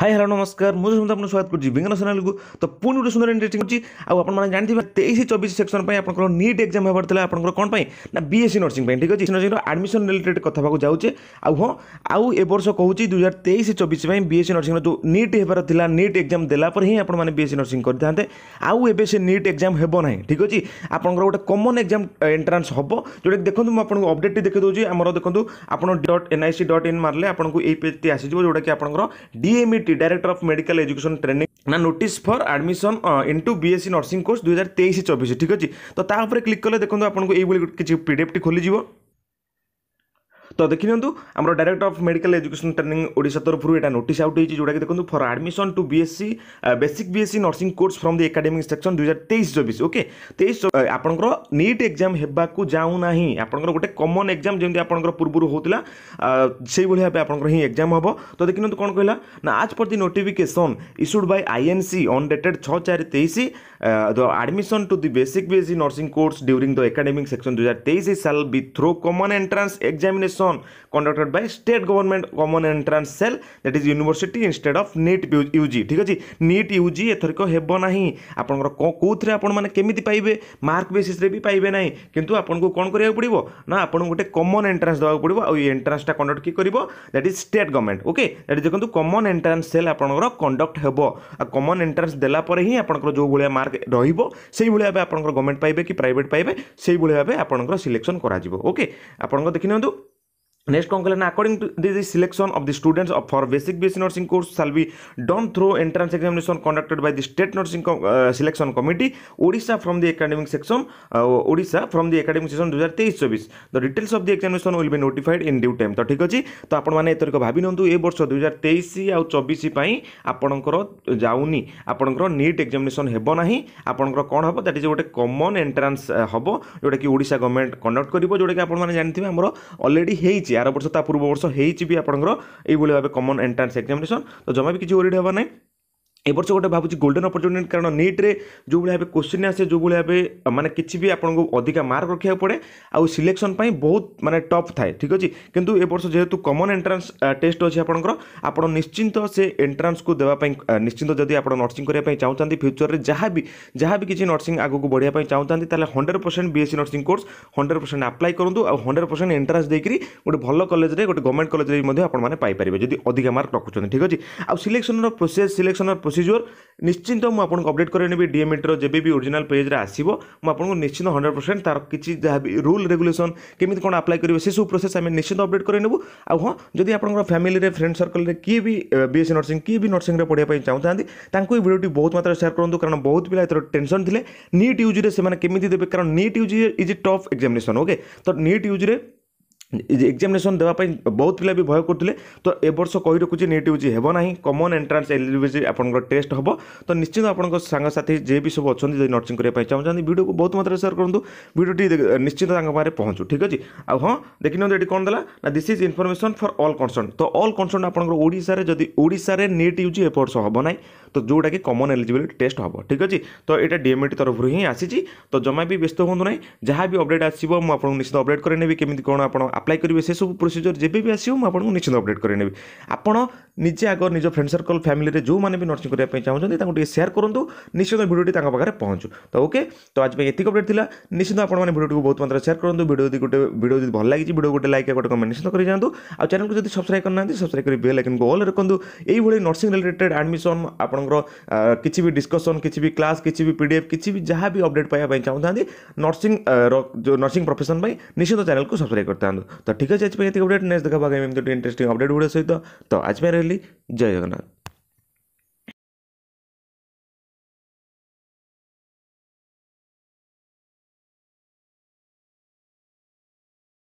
hi hello নমস্কার মু আপনার স্বাগত করছি বিজ্ঞান চ্যানেলকু তো পুঁ গোটে সুন্দর ইন্টারেস্টিং হচ্ছে আপনার জাঁথিবে তেইশ চবিশ সেকশন আপনার নিট এক্সাম হবার লা আপনার কোণ না বিএসসি নর্সিং ঠিক আছে নর্সিং আডমিশন রিলেটেড কথা পাখু যাচ্ছে আউ হ্যাঁ আউ এবর্ষ কৌছি দুই হাজার তেইশ চবিশ বিএসসি নর্সিং যে নিট হবার লা নিট এক্সাম দেলাপরে হি আপনার বিএসসি নর্সিং করে থাকে আউ এবে সে নিট এক্সাম হব না ঠিক আছে আপনার গোটে কমন এক্সাম এন্ট্রান্স হব যেটা দেখুন আপনার অপডেটটি দেখে দেছি আমার দেখুন আপনার ডট এনআইসি ডট ইন মারলে আপনার এই পেজটি আসবে যেটা কি আপনার DMET director of medical education training না notice for admission into BSc nursing course দুই হাজার তেইশ চব্বিশ ঠিক আছে তো তা উপরে ক্লিক কলে দেখুন আপনার এইভাবে কিছু পিডিএফটি খোলিযোগ তো দেখি নিউ আমার director of medical education training Odisha তরফর এটা নোটিস আউট হয়েছে যেটা কি দেখুন for admission to BSc basic BSc nursing course from the academic session দুই হাজার তেইশ চবিশ ওকে তেইশ আপনার নিট এক্সাম হওয়া যাও না আপনার গোটে কমন এক্সাম যেমন আপনার পূর্বর হোলা সেইভাবে ভাবে আপনার হি এক্সাম হব তো দেখি নিউ কোণ কহিলা না আজ পর the notification issued by INC on dated ছ চারি তেইশ the admission to the basic BSc nursing course during the academic session দুই হাজার তেইশ shall be through common entrance examination examination conducted by state government common entrance cell that is university instead of NEET UG ঠিক আছে NEET UG ଏଥରକ ହେବ ନାହିଁ ଆପଣଙ୍କର କେଉଁଥିରେ ଆପଣମାନେ କେମିତି ପାଇବେ ମାର୍କ ବେସିସ୍ରେ ବି ପାଇବେ ନାହିଁ କିନ୍ତୁ ଆପଣଙ୍କୁ କ'ଣ କରିବାକୁ ପଡ଼ିବ ନା ଆପଣଙ୍କୁ ଗୋଟେ କମନ୍ ଏଣ୍ଟ୍ରାନ୍ସ ଦେବାକୁ ପଡ଼ିବ ଆଉ ଏଇ ଏଣ୍ଟ୍ରାନ୍ସଟା କଣ୍ଡକ୍ଟ କିଏ କରିବ that is state government okay ଏଠି ଦେଖନ୍ତୁ କମନ୍ ଏଣ୍ଟ୍ରାନ୍ସ ସେଲ୍ ଆପଣଙ୍କର କଣ୍ଡକ୍ଟ ହେବ ଆଉ କମନ୍ ଏଣ୍ଟ୍ରାନ୍ସ ଦେଲା ପରେ ହିଁ ଆପଣଙ୍କର ଯେଉଁ ଭଳିଆ ମାର୍କ ରହିବ ସେଇଭଳି ଭାବେ ଆପଣଙ୍କର ଗଭର୍ଣ୍ଣମେଣ୍ଟ ପାଇବେ କି ପ୍ରାଇଭେଟ୍ ପାଇବେ ସେଇଭଳି ଭାବେ ଆପଣଙ୍କର ସିଲେକ୍ସନ୍ କରାଯିବ ଓକେ ଆପଣଙ୍କ ଦେଖିନିଅନ୍ତୁ Next conclusion, according to this selection of the students for basic BSc nursing course shall be done through entrance examination conducted by the state nursing com uh, selection committee Odisha from the academic section uh, Odisha from the academic section 2023-24 the details of the examination will be notified in due time ତ ଠିକ ଅଛି ତ ଆପଣମାନେ ଏଥରକ ଭାବି ନିଅନ୍ତୁ ଏ ବର୍ଷ ଦୁଇହଜାର ତେଇଶ ଆଉ ଚବିଶ ପାଇଁ ଆପଣଙ୍କର ଯାଉନି ଆପଣଙ୍କର ନିଟ୍ ଏକ୍ଜାମିନେସନ୍ ହେବ ନାହିଁ ଆପଣଙ୍କର କ'ଣ ହେବ ଦ୍ୟାଟ୍ ଇଜ୍ ଗୋଟେ କମନ୍ ଏଣ୍ଟ୍ରାନ୍ସ ହେବ ଯେଉଁଟାକି ଓଡ଼ିଶା ଗଭର୍ଣ୍ଣମେଣ୍ଟ କଣ୍ଡକ୍ଟ କରିବ ଯେଉଁଟାକି ଆପଣମାନେ ଜାଣିଥିବେ ଆମର ଅଲରେଡ଼ି ହେଇଛି ଆର ବର୍ଷ ତା ପୂର୍ବ ବର୍ଷ ହେଇଛି ବି ଆପଣଙ୍କର ଏଇଭଳି ଭାବେ କମନ୍ ଏଣ୍ଟ୍ରାନ୍ସ ଏକ୍ଜାମିନେସନ୍ ତ ଜମା ବି କିଛି ଓରିଡ଼ ହେବା ନାହିଁ ଏବର୍ଷ ଗୋଟେ ଭାବୁଛି ଗୋଲ୍ଡେନ୍ ଅପରଚ୍ୟୁନିଟି କାରଣ ନିଟ୍ରେ ଯେଉଁଭଳି ଭାବେ କୋଶ୍ଚିନ୍ ଆସେ ଯେଉଁଭଳି ଭାବେ ମାନେ କିଛି ବି ଆପଣଙ୍କୁ ଅଧିକା ମାର୍କ ରଖିବାକୁ ପଡ଼େ ଆଉ ସିଲେକ୍ସନ୍ ପାଇଁ ବହୁତ ମାନେ ଟପ୍ ଥାଏ ଠିକ୍ ଅଛି କିନ୍ତୁ ଏ ବର୍ଷ ଯେହେତୁ କମନ୍ ଏଣ୍ଟ୍ରାନ୍ସ ଟେଷ୍ଟ ଅଛି ଆପଣଙ୍କର ଆପଣ ନିଶ୍ଚିନ୍ତ ସେ ଏଣ୍ଟ୍ରାନ୍ସକୁ ଦେବା ପାଇଁ ନିଶ୍ଚିନ୍ତ ଯଦି ଆପଣ ନର୍ସିଂ କରିବା ପାଇଁ ଚାହୁଁଛନ୍ତି ଫ୍ୟୁଚରରେ ଯାହା ବି ଯାହା ବି କିଛି ନର୍ସିଂ ଆଗକୁ ବଢ଼ିବା ପାଇଁ ଚାହୁଁଛନ୍ତି ତାହେଲେ hundred percent BSc nursing course hundred percent apply କରନ୍ତୁ ଆଉ ହଣ୍ଡ୍ରେଡ଼ ପରସେଣ୍ଟ ଏଣ୍ଟ୍ରାନ୍ସ ଦେଇକରି ଗୋଟେ ଭଲ କଲେଜରେ ଗୋଟେ ଗଭର୍ଣ୍ଣମେଣ୍ଟ କଲେଜରେ ମଧ୍ୟ ଆପଣମାନେ ପାଇପାରିବେ ଯଦି ଅଧିକା ମାର୍କ ରଖୁଛନ୍ତି ଠିକ୍ ଅଛି ଆଉ ସିଲେକ୍ସନ୍ର ପ୍ରୋସେସ୍ ସିଲେକ୍ସନ୍ର ପ୍ରୋସେସ୍ ପ୍ରୋସିଜିଓର ନିଶ୍ଚିନ୍ତ ମୁଁ ଆପଣଙ୍କୁ ଅପଡ଼େଟ୍ କରେଇ ନେବି ଡିଏମ୍ଇଟିର ଯେବେ ବି ଓରିଜିନାଲ୍ ପେଜ୍ରେ ଆସିବ ମୁଁ ଆପଣଙ୍କୁ ନିଶ୍ଚିନ୍ତ ହଣ୍ଡ୍ରେଡ଼ ପରସେଣ୍ଟ ତା'ର କିଛି ଯାହା ବି ରୁଲ୍ ରେଗୁଲେସନ୍ କେମିତି କ'ଣ ଆପ୍ଲାଏ କରିବେ ସେସବୁ ପ୍ରୋସେସ୍ ଆମେ ନିଶ୍ଚିନ୍ତ ଅପଡ଼େଟ୍ କରେଇ ନେବୁ ଆଉ ହଁ ଯଦି ଆପଣଙ୍କର ଫ୍ୟାମିଲିରେ ଫ୍ରେଣ୍ଡ ସର୍କଲରେ କିଏ ବି ବିଏସ୍ସି ନର୍ସିଂ କିଏ ବି ନର୍ସିଂରେ ପଢ଼ିବା ପାଇଁ ଚାହୁଁଥାନ୍ତି ତାଙ୍କୁ ଏହି ଭିଡ଼ିଓଟି ବହୁତ ମାତ୍ରାରେ ସେୟାର କରନ୍ତୁ କାରଣ ବହୁତ ପିଲା ଏଥର ଟେନସନ୍ ଥିଲେ ନିଟ୍ ୟୁଜିରେ ସେମାନେ କେମିତି ଦେବେ କାରଣ NEET UG is top examination okay ତ ନିଟ୍ ୟୁଜିରେ ଏକ୍ଜାମିନେସନ୍ ଦେବା ପାଇଁ ବହୁତ ପିଲା ବି ଭୟ କରୁଥିଲେ ତ ଏ ବର୍ଷ କହି ରଖୁଛି ନିଟ୍ ୟୁଜ୍ ହେବ ନାହିଁ କମନ୍ ଏଣ୍ଟ୍ରାନ୍ସ ଏଲିଜିବିଲିଟି ଆପଣଙ୍କର ଟେଷ୍ଟ ହେବ ତ ନିଶ୍ଚିତ ଆପଣଙ୍କ ସାଙ୍ଗସାଥି ଯିଏ ବି ସବୁ ଅଛନ୍ତି ଯଦି ନର୍ସିଂ କରିବା ପାଇଁ ଚାହୁଁଛନ୍ତି ଭିଡ଼ିଓକୁ ବହୁତ ମାତ୍ରାରେ ସେୟାର କରନ୍ତୁ ଭିଡ଼ିଓଟି ନିଶ୍ଚିତ ତାଙ୍କ ପାଖରେ ପହଞ୍ଚୁ ଠିକ୍ ଅଛି ଆଉ ହଁ ଦେଖିନିଅନ୍ତୁ ଏଠି କ'ଣ ଦେଲା ନା this is information for all concern ତ ଅଲ୍ କନ୍ସର୍ଣ୍ଣ ଆପଣଙ୍କର ଓଡ଼ିଶାରେ ଯଦି ଓଡ଼ିଶାରେ ନିଟ୍ ୟୁଜ୍ ଏ ବର୍ଷ ହେବ ନାହିଁ ତ ଯେଉଁଟାକି କମନ୍ ଏଲିଜିବିଲିଟି ଟେଷ୍ଟ ହେବ ଠିକ୍ ଅଛି ତ ଏଇଟା ଡିଏମ୍ଏଟି ତରଫରୁ ହିଁ ଆସିଛି ତ ଜମା ବି ବ୍ୟସ୍ତ ହୁଅନ୍ତୁ ନାହିଁ ଯାହା ବି ଅପଡ଼େଟ୍ ଆସିବ ମୁଁ ଆପଣଙ୍କୁ ନିଶ୍ଚିତ ଅପଡ଼େଟ୍ କରିନେବି କେମିତି କ'ଣ ଆପଣ ଆପ୍ଲାଏ କରିବେ ସେସବୁ ପ୍ରୋସିଜିଓର ଯେବେ ବି ଆସିବ ମୁଁ ଆପଣଙ୍କୁ ନିଶ୍ଚିତ ଅପଡ଼େଟ୍ କରାଇନେବି ଆପଣ ନିଜେ ଆଗ ନିଜ ଫ୍ରେଣ୍ଡ ସର୍କଲ୍ ଫ୍ୟାମିଲିରେ ଯେଉଁମାନେ ବି ନର୍ସିଂ କରିବା ପାଇଁ ଚାହୁଁଛନ୍ତି ତାଙ୍କୁ ଟିକେ ସେୟାର କରନ୍ତୁ ନିଶ୍ଚିତ ଭିଡ଼ିଓଟି ତାଙ୍କ ପାଖରେ ପହଞ୍ଚୁ ତ ଓକେ ତ ଆଜି ପାଇଁ ଏତିକି ଅପଡ଼େଟ୍ ଥିଲା ନିଶ୍ଚିତ ଆପଣମାନେ ଭିଡ଼ିଓଟିକୁ ବହୁତ ମାତ୍ରାରେ ସେୟାର କରନ୍ତୁ ଭିଡ଼ିଓ ଯଦି ଗୋଟେ ଭିଡ଼ିଓ ଯଦି ଭଲ ଲାଗିଛି ଭିଡ଼ିଓ ଗୋଟେ ଲାଇକ୍ ଗୋଟେ କମେଣ୍ଟ ନିଶ୍ଚିତ କରିଯାଆନ୍ତୁ ଆଉ ଚ୍ୟାନେଲକୁ ଯଦି ସବସ୍କ୍ରାଇବ୍ କରିନାହାନ୍ତି ସବସ୍କ୍ରାଇବ୍ କରି ବେଲ୍ ଆଇକନ୍କୁ ଅଲ୍ ରଖନ୍ତୁ ଏଇଭଳି ନର୍ସିଂ ରିଲେଟେଡ୍ ଆଡ଼ମିସନ୍ ଆପଣଙ୍କର କିଛି ବି ଡିସ୍କସନ୍ କିଛି ବି କ୍ଲାସ୍ କିଛି ବି ପି ଡି ଏଫ୍ କିଛି ବି ଯାହା ବି ଅପଡ଼େଟ୍ ପାଇବା ପାଇଁ ଚାହୁଁଥାନ୍ତି ନର୍ସିଂ ଯେଉଁ ନର୍ସିଂ ପ୍ରଫେସନ୍ ପାଇଁ ନିଶ୍ଚିତ ଚ୍ୟାନେଲକୁ ସବସ୍କ୍ରାଇବ୍ କରିଥାନ୍ତୁ ତ ଠିକ୍ ଅଛି ଆଜି ପାଇଁ ଏତିକି ଅପଡ଼େଟ୍ ନେକ୍ସଟ ଦେଖା ପାଇବା ଏମିତି ଇଣ୍ଟରେଷ୍ଟିଂ ଅପଡ଼େଟ୍ ଗୁଡ଼ିକ ସହିତ ତ ଆଜି ପାଇଁ ରହିଲି சொல்லி ଜୟ ଜଗନ୍ନାଥ